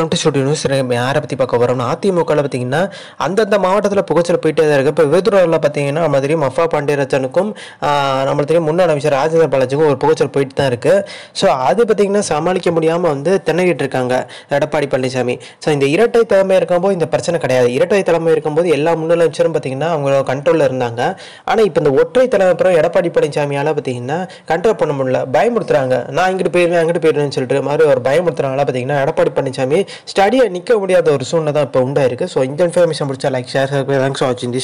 welcome to studio news யாரை பற்றி பார்க்க வரோம்னா அதிமுகவில் பார்த்தீங்கன்னா அந்தந்த மாவட்டத்தில் புகைச்சல் போயிட்டே தான் இருக்குது இப்போ விழுதுநகரில் பார்த்தீங்கன்னா நம்ம தெரியும் மஃபா பாண்டியராஜனுக்கும் நம்மளுக்கு தெரியும் முன்னாள் அமைச்சர் ராஜேந்திர பாலாஜிக்கும் ஒரு புகைச்சல் போயிட்டு தான் இருக்குது ஸோ அது பார்த்திங்கன்னா சமாளிக்க முடியாமல் வந்து திணறிட்டு இருக்காங்க எடப்பாடி பழனிசாமி ஸோ இந்த இரட்டை தலைமை இருக்கும்போது இந்த பிரச்சனை கிடையாது இரட்டை தலைமை இருக்கும்போது எல்லா முன்னாள் அமைச்சரும் பார்த்திங்கன்னா அவங்களோட கண்ட்ரோலில் இருந்தாங்க ஆனால் இப்போ இந்த ஒற்றை தலைமை அப்புறம் எடப்பாடி பழனிசாமியால் பார்த்தீங்கன்னா கண்ட்ரோல் பண்ண முடியல பயமுறுத்துறாங்க நான் இங்கிட்டு போயிடுவேன் அங்கிட்டு போயிடுவேன்னு சொல்லிட்டு மாதிரி ஒரு பயமுறுத்துறாங்களா பார்த்தீங்கன்னா எடப்பாடி பழனிசாமி ஸ்டடியை நிற்க முடியாத ஒரு சூழ்நிலை தான் இப்போ உண்டாயிருக்கு ஸோ இந்த இன்ஃபர்மேஷன் பிடிச்சா லைக் ஷேர் தேங்க்ஸ் வாட்சிங்